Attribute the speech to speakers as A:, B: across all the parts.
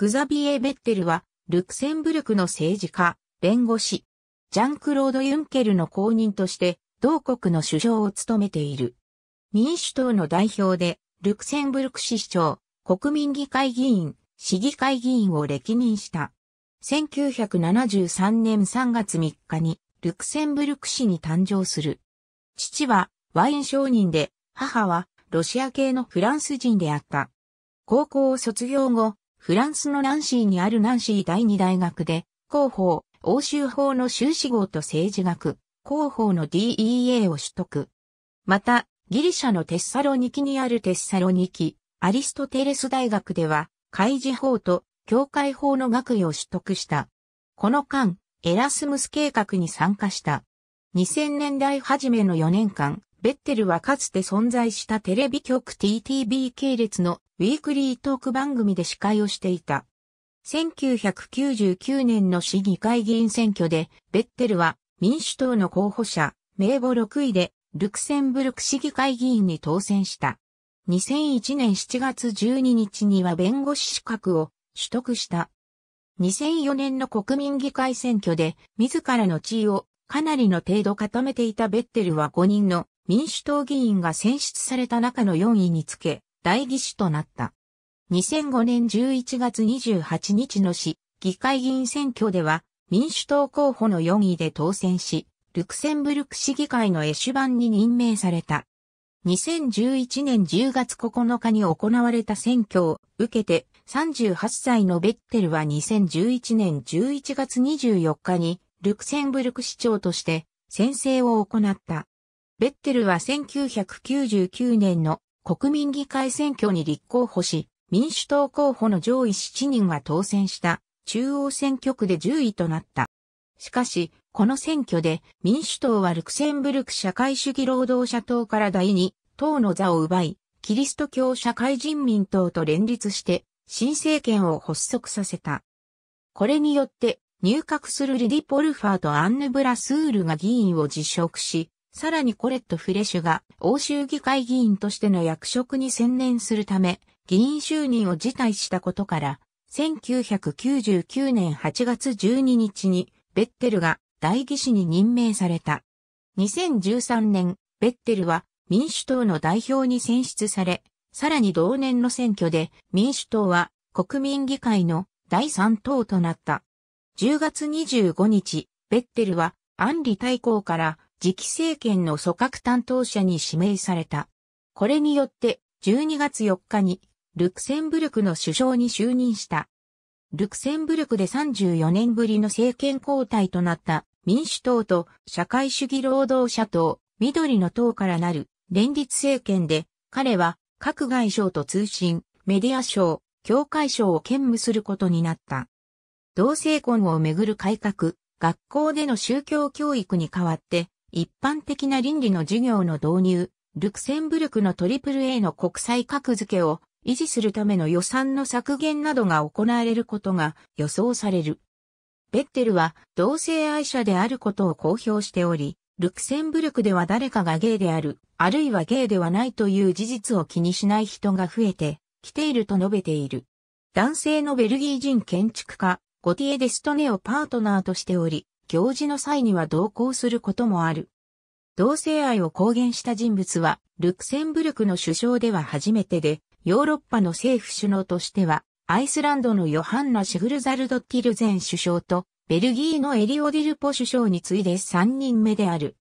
A: グザビエ・ベッテルは、ルクセンブルクの政治家、弁護士、ジャンクロード・ユンケルの後任として、同国の首相を務めている。民主党の代表で、ルクセンブルク市長、国民議会議員、市議会議員を歴任した。1973年3月3日に、ルクセンブルク市に誕生する。父はワイン商人で、母はロシア系のフランス人であった。高校を卒業後、フランスのナンシーにあるナンシー第二大学で、広報、欧州法の修士号と政治学、広報の DEA を取得。また、ギリシャのテッサロニキにあるテッサロニキ、アリストテレス大学では、開示法と教会法の学位を取得した。この間、エラスムス計画に参加した。2000年代初めの4年間、ベッテルはかつて存在したテレビ局 TTB 系列のウィークリートーク番組で司会をしていた。1999年の市議会議員選挙で、ベッテルは民主党の候補者、名簿6位で、ルクセンブルク市議会議員に当選した。2001年7月12日には弁護士資格を取得した。2004年の国民議会選挙で自らの地位をかなりの程度固めていたベッテルは5人の民主党議員が選出された中の4位につけ、代議士となった。2005年11月28日の市、議会議員選挙では、民主党候補の4位で当選し、ルクセンブルク市議会のエシュバンに任命された。2011年10月9日に行われた選挙を受けて、38歳のベッテルは2011年11月24日に、ルクセンブルク市長として、宣誓を行った。ベッテルは1999年の国民議会選挙に立候補し、民主党候補の上位7人が当選した中央選挙区で10位となった。しかし、この選挙で民主党はルクセンブルク社会主義労働者党から第2党の座を奪い、キリスト教社会人民党と連立して新政権を発足させた。これによって入閣するリディ・ポルファーとアンヌ・ブラスールが議員を辞職し、さらにコレット・フレシュが欧州議会議員としての役職に専念するため、議員就任を辞退したことから、1999年8月12日にベッテルが代議士に任命された。2013年、ベッテルは民主党の代表に選出され、さらに同年の選挙で民主党は国民議会の第3党となった。10月25日、ベッテルはアンリ大公から次期政権の組閣担当者に指名された。これによって12月4日にルクセンブルクの首相に就任した。ルクセンブルクで34年ぶりの政権交代となった民主党と社会主義労働者党、緑の党からなる連立政権で彼は各外省と通信、メディア省、教会省を兼務することになった。同性婚をめぐる改革、学校での宗教教育に代わって一般的な倫理の授業の導入、ルクセンブルクの AAA の国際格付けを維持するための予算の削減などが行われることが予想される。ベッテルは同性愛者であることを公表しており、ルクセンブルクでは誰かがゲイである、あるいはゲイではないという事実を気にしない人が増えてきていると述べている。男性のベルギー人建築家、ゴティエ・デストネをパートナーとしており、行事の際には同行することもある。同性愛を公言した人物は、ルクセンブルクの首相では初めてで、ヨーロッパの政府首脳としては、アイスランドのヨハンナ・シフルザルド・ティルゼン首相と、ベルギーのエリオ・ディルポ首相に次いで3人目である。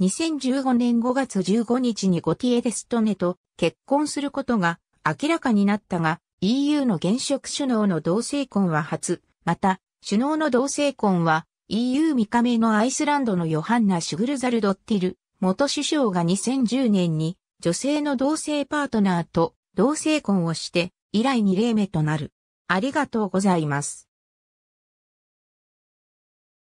A: 2015年5月15日にゴティエ・デストネと結婚することが明らかになったが、EU の現職首脳の同性婚は初、また、首脳の同性婚は EU 3日目のアイスランドのヨハンナ・シュグルザルドッティル、元首相が2010年に女性の同性パートナーと同性婚をして以来2例目となる。ありがとうございます。